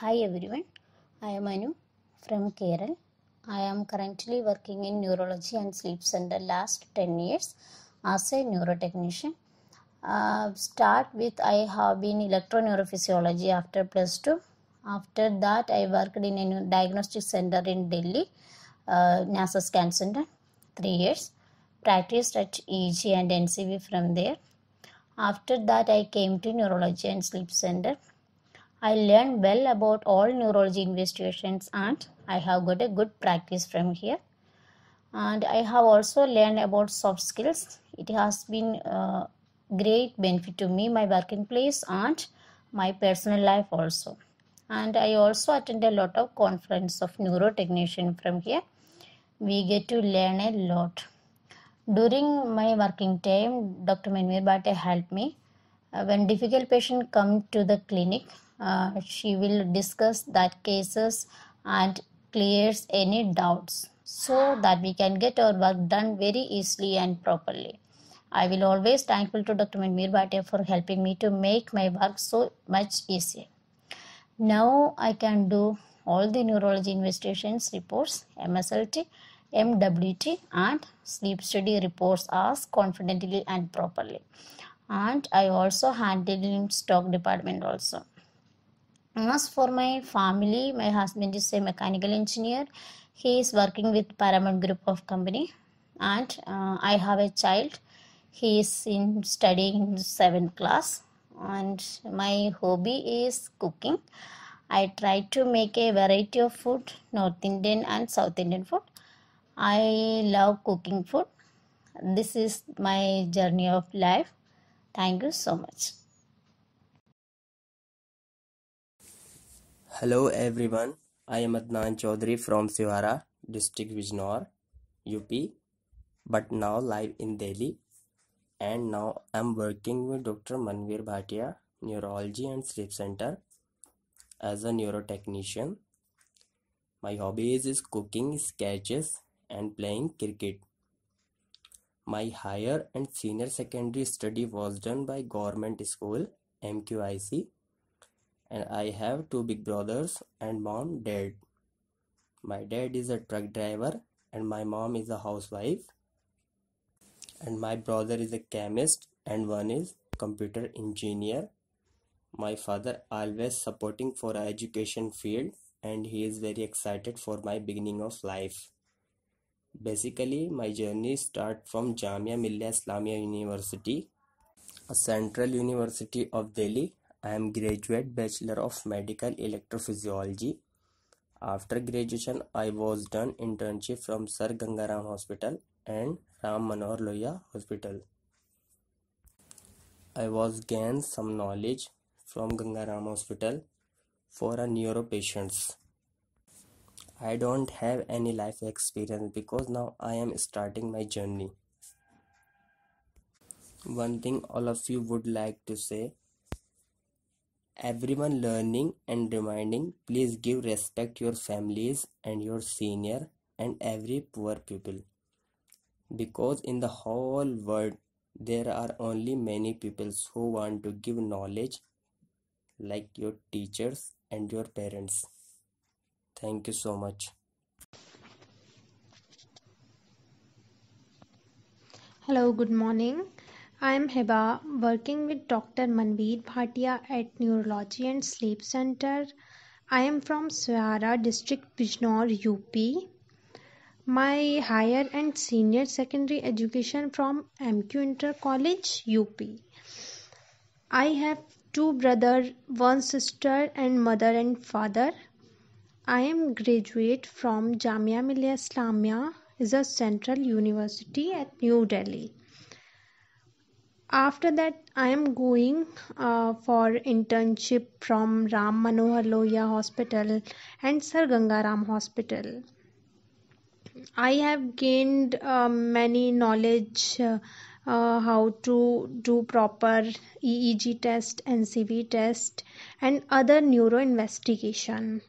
Hi everyone, I am Anu from Kerala. I am currently working in neurology and sleep center last 10 years as a neurotechnician. Uh, start with I have been electroneurophysiology after plus 2. After that I worked in a diagnostic center in Delhi, uh, NASA Scan Center, 3 years. Practiced at EG and NCV from there. After that I came to neurology and sleep center I learned well about all neurology investigations and I have got a good practice from here. And I have also learned about soft skills. It has been a great benefit to me, my working place and my personal life also. And I also attend a lot of conference of neurotechnician from here. We get to learn a lot. During my working time, Dr. Manveer Bhatia helped me uh, when difficult patient come to the clinic, uh, she will discuss that cases and clears any doubts so that we can get our work done very easily and properly. I will always thankful to Dr. Manmeer Bhatia for helping me to make my work so much easier. Now I can do all the neurology investigations reports, MSLT, MWT and sleep study reports as confidently and properly and I also handled in stock department also. As for my family, my husband is a mechanical engineer. He is working with Paramount Group of Company and uh, I have a child. He is in studying 7th class and my hobby is cooking. I try to make a variety of food, North Indian and South Indian food. I love cooking food. This is my journey of life. Thank you so much. Hello everyone. I am Adnan Chaudhary from Siwara district Vijnor, UP, but now live in Delhi. And now I'm working with Dr. Manvir Bhatia, Neurology and Sleep Center, as a neurotechnician. My hobby is cooking, sketches, and playing cricket. My higher and senior secondary study was done by government school MQIC and I have two big brothers and mom dad. My dad is a truck driver and my mom is a housewife and my brother is a chemist and one is computer engineer. My father always supporting for education field and he is very excited for my beginning of life. Basically, my journey start from Jamia Millia Islamia University, a central university of Delhi. I am graduate Bachelor of Medical Electrophysiology. After graduation, I was done internship from Sir Gangaram Hospital and Ram Manohar Loya Hospital. I was gained some knowledge from Gangaram Hospital for a neuro patients. I don't have any life experience because now I am starting my journey. One thing all of you would like to say everyone learning and reminding please give respect your families and your senior and every poor people because in the whole world there are only many people who want to give knowledge like your teachers and your parents Thank you so much. Hello, good morning. I am Heba working with Dr. Manveer Bhatia at Neurology and Sleep Center. I am from Swara district Bijnor UP. My higher and senior secondary education from MQ Inter College UP. I have two brother, one sister and mother and father. I am graduate from Jamia Millia Islamia is a central university at New Delhi. After that, I am going uh, for internship from Ram Manohar Lohia Hospital and Sir Gangaram Hospital. I have gained uh, many knowledge uh, uh how to do proper EEG test, NCV test, and other neuro investigation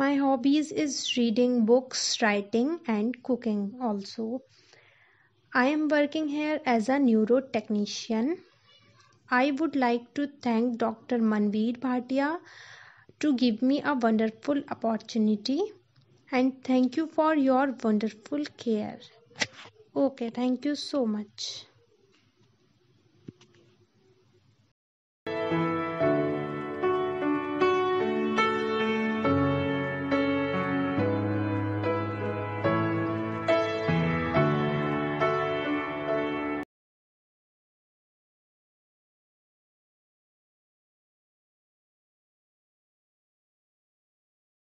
my hobbies is reading books writing and cooking also i am working here as a neurotechnician i would like to thank dr manveer bhatia to give me a wonderful opportunity and thank you for your wonderful care okay thank you so much